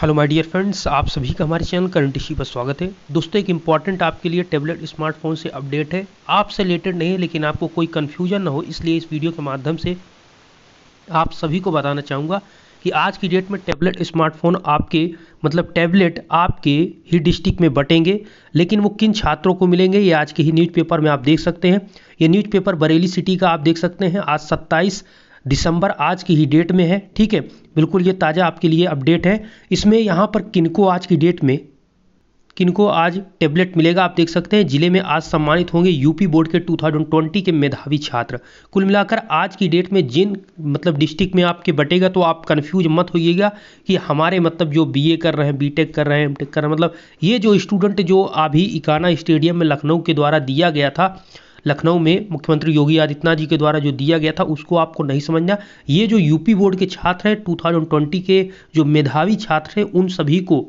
hello my dear friends आप सभी का हमारे चैनल करंट इशी पर स्वागत है दोस्तों एक इंपॉर्टेंट आपके लिए टैबलेट स्मार्टफोन से अपडेट है आपसे रिलेटेड नहीं है लेकिन आपको कोई कन्फ्यूजन ना हो इसलिए इस वीडियो के माध्यम से आप सभी को बताना चाहूँगा कि आज की डेट में टैबलेट स्मार्टफोन आपके मतलब टैबलेट आपके ही डिस्ट्रिक्ट में बटेंगे लेकिन वो किन छात्रों को मिलेंगे ये आज के ही न्यूज़पेपर में आप देख सकते हैं ये न्यूज़पेपर बरेली सिटी का आप देख सकते हैं आज सत्ताईस दिसंबर आज की ही डेट में है ठीक है बिल्कुल ये ताज़ा आपके लिए अपडेट है इसमें यहाँ पर किनको आज की डेट में किनको आज टेबलेट मिलेगा आप देख सकते हैं जिले में आज सम्मानित होंगे यूपी बोर्ड के 2020 के मेधावी छात्र कुल मिलाकर आज की डेट में जिन मतलब डिस्ट्रिक्ट में आपके बटेगा तो आप कन्फ्यूज मत होइएगा कि हमारे मतलब जो बीए कर रहे हैं बीटेक कर रहे हैं एमटेक कर रहे हैं मतलब ये जो स्टूडेंट जो अभी इकाना स्टेडियम में लखनऊ के द्वारा दिया गया था लखनऊ में मुख्यमंत्री योगी आदित्यनाथ जी के द्वारा जो दिया गया था उसको आपको नहीं समझना ये जो यूपी बोर्ड के छात्र हैं टू के जो मेधावी छात्र हैं उन सभी को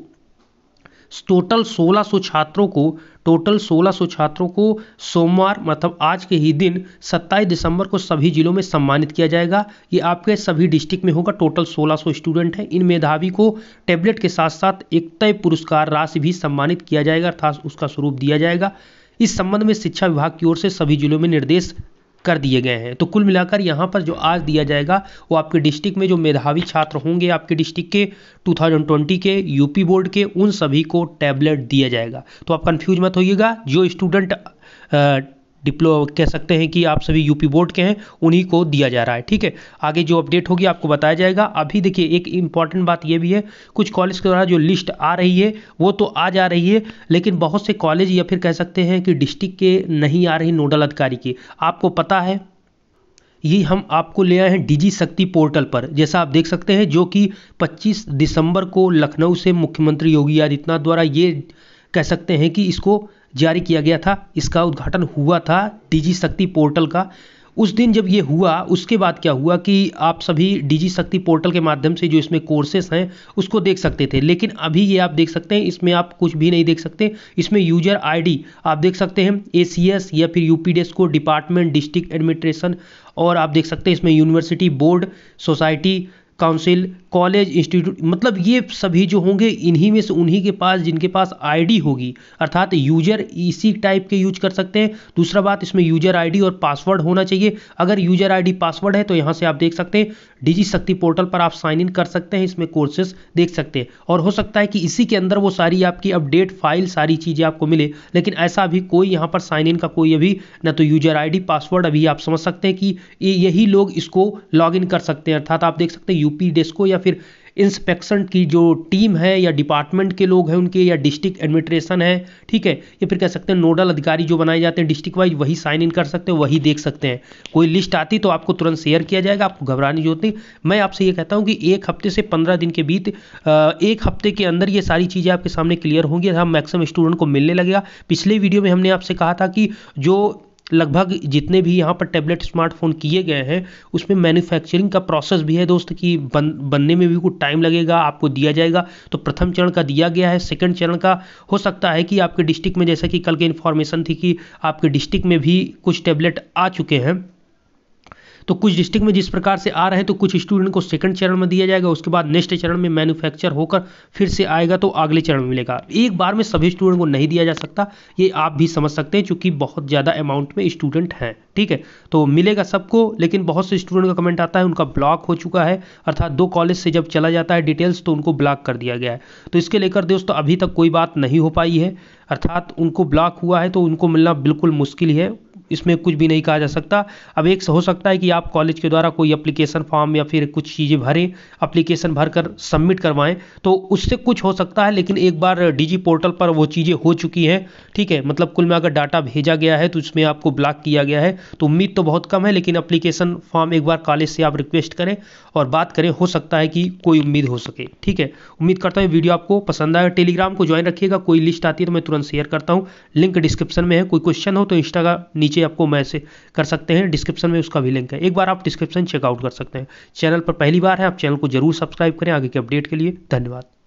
टोटल 1600 छात्रों को टोटल 1600 छात्रों को सोमवार मतलब आज के ही दिन 27 दिसंबर को सभी जिलों में सम्मानित किया जाएगा ये आपके सभी डिस्ट्रिक्ट में होगा टोटल 1600 स्टूडेंट हैं इन मेधावी को टैबलेट के साथ साथ एक तय पुरस्कार राशि भी सम्मानित किया जाएगा अर्थात उसका स्वरूप दिया जाएगा इस संबंध में शिक्षा विभाग की ओर से सभी जिलों में निर्देश कर दिए गए हैं तो कुल मिलाकर यहाँ पर जो आज दिया जाएगा वो आपके डिस्ट्रिक्ट में जो मेधावी छात्र होंगे आपके डिस्ट्रिक्ट के 2020 के यूपी बोर्ड के उन सभी को टैबलेट दिया जाएगा तो आप कन्फ्यूज मत होइएगा जो स्टूडेंट डिप्लो कह सकते हैं कि आप सभी यूपी बोर्ड के हैं उन्हीं को दिया जा रहा है ठीक है आगे जो अपडेट होगी आपको बताया जाएगा अभी देखिए एक इंपॉर्टेंट बात ये भी है कुछ कॉलेज के द्वारा जो लिस्ट आ रही है वो तो आ जा रही है लेकिन बहुत से कॉलेज या फिर कह सकते हैं कि डिस्ट्रिक्ट के नहीं आ रही नोडल अधिकारी की आपको पता है ये हम आपको ले आए हैं डिजी शक्ति पोर्टल पर जैसा आप देख सकते हैं जो कि 25 दिसंबर को लखनऊ से मुख्यमंत्री योगी आदित्यनाथ द्वारा ये कह सकते हैं कि इसको जारी किया गया था इसका उद्घाटन हुआ था डीजी शक्ति पोर्टल का उस दिन जब ये हुआ उसके बाद क्या हुआ कि आप सभी डीजी शक्ति पोर्टल के माध्यम से जो इसमें कोर्सेस हैं उसको देख सकते थे लेकिन अभी ये आप देख सकते हैं इसमें आप कुछ भी नहीं देख सकते इसमें यूजर आईडी आप देख सकते हैं ए या फिर यू पी को डिपार्टमेंट डिस्ट्रिक्ट एडमिनिस्ट्रेशन और आप देख सकते हैं इसमें university board society council college institute मतलब ये सभी जो होंगे इन्हीं में से उन्हीं के पास जिनके पास आईडी होगी अर्थात यूजर इसी टाइप के यूज कर सकते हैं दूसरा बात इसमें यूजर आईडी और पासवर्ड होना चाहिए अगर यूजर आईडी पासवर्ड है तो यहाँ से आप देख सकते हैं डिजी शक्ति पोर्टल पर आप साइन इन कर सकते हैं इसमें कोर्सेस देख सकते हैं और हो सकता है कि इसी के अंदर वो सारी आपकी अपडेट फाइल सारी चीज़ें आपको मिले लेकिन ऐसा अभी कोई यहाँ पर साइन इन का कोई अभी ना तो यूजर आई पासवर्ड अभी आप समझ सकते हैं कि यही लोग इसको लॉग कर सकते हैं अर्थात आप देख सकते हैं यूपी डेस्को या या फिर इंस्पेक्शन की जो टीम है या डिपार्टमेंट के लोग हैं उनके या डिस्ट्रिक्ट एडमिनिस्ट्रेशन है ठीक है या फिर कह सकते हैं नोडल अधिकारी जो बनाए जाते हैं डिस्ट्रिक्ट वाइज वही साइन इन कर सकते हैं वही देख सकते हैं कोई लिस्ट आती तो आपको तुरंत शेयर किया जाएगा आपको घबराने जरूरत नहीं मैं आपसे ये कहता हूँ कि एक हफ्ते से पंद्रह दिन के बीच एक हफ्ते के अंदर ये सारी चीज़ें आपके सामने क्लियर होंगी हम मैक्सिमम स्टूडेंट को मिलने लगेगा पिछले वीडियो में हमने आपसे कहा था कि जो लगभग जितने भी यहाँ पर टैबलेट स्मार्टफोन किए गए हैं उसमें मैन्युफैक्चरिंग का प्रोसेस भी है दोस्त कि बन बनने में भी कुछ टाइम लगेगा आपको दिया जाएगा तो प्रथम चरण का दिया गया है सेकंड चरण का हो सकता है कि आपके डिस्ट्रिक्ट में जैसा कि कल की इन्फॉर्मेशन थी कि आपके डिस्ट्रिक्ट में भी कुछ टैबलेट आ चुके हैं तो कुछ डिस्ट्रिक्ट में जिस प्रकार से आ रहे हैं तो कुछ स्टूडेंट को सेकंड चरण में दिया जाएगा उसके बाद नेक्स्ट चरण में मैन्युफैक्चर होकर फिर से आएगा तो अगले चरण में मिलेगा एक बार में सभी स्टूडेंट को नहीं दिया जा सकता ये आप भी समझ सकते हैं चूँकि बहुत ज़्यादा अमाउंट में स्टूडेंट हैं ठीक है तो मिलेगा सबको लेकिन बहुत से स्टूडेंट का कमेंट आता है उनका ब्लॉक हो चुका है अर्थात दो कॉलेज से जब चला जाता है डिटेल्स तो उनको ब्लॉक कर दिया गया है तो इसके लेकर दोस्तों अभी तक कोई बात नहीं हो पाई है अर्थात उनको ब्लॉक हुआ है तो उनको मिलना बिल्कुल मुश्किल है इसमें कुछ भी नहीं कहा जा सकता अब एक हो सकता है कि आप कॉलेज के द्वारा कोई एप्लीकेशन फॉर्म या फिर कुछ चीज़ें भरें अप्लीकेशन भर कर सबमिट करवाएं तो उससे कुछ हो सकता है लेकिन एक बार डीजी पोर्टल पर वो चीज़ें हो चुकी हैं ठीक है मतलब कुल में अगर डाटा भेजा गया है तो उसमें आपको ब्लॉक किया गया है तो उम्मीद तो बहुत कम है लेकिन अप्लीकेशन फॉर्म एक बार कॉलेज से आप रिक्वेस्ट करें और बात करें हो सकता है कि कोई उम्मीद हो सके ठीक है उम्मीद करता हूँ वीडियो आपको पसंद आया टेलीग्राम को ज्वाइन रखिएगा कोई लिस्ट आती है तो मैं तुरंत शेयर करता हूँ लिंक डिस्क्रिप्शन में है कोई क्वेश्चन हो तो इंस्टाग्राम नीचे नीचे आपको मैसेज कर सकते हैं डिस्क्रिप्शन में उसका भी लिंक है एक बार आप डिस्क्रिप्शन चेकआउट कर सकते हैं चैनल पर पहली बार है आप चैनल को जरूर सब्सक्राइब करें आगे के अपडेट के लिए धन्यवाद